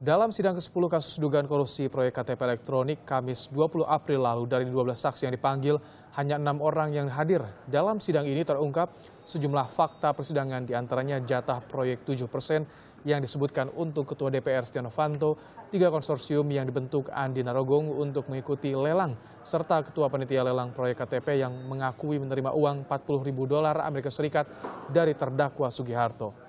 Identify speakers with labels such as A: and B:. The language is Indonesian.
A: Dalam sidang ke-10 kasus dugaan korupsi proyek KTP elektronik Kamis 20 April lalu dari 12 saksi yang dipanggil, hanya enam orang yang hadir. Dalam sidang ini terungkap sejumlah fakta persidangan diantaranya jatah proyek 7 persen yang disebutkan untuk Ketua DPR Setia Novanto, tiga konsorsium yang dibentuk Andi Narogong untuk mengikuti lelang, serta Ketua Panitia Lelang Proyek KTP yang mengakui menerima uang 40 ribu dolar Amerika Serikat dari terdakwa Sugiharto.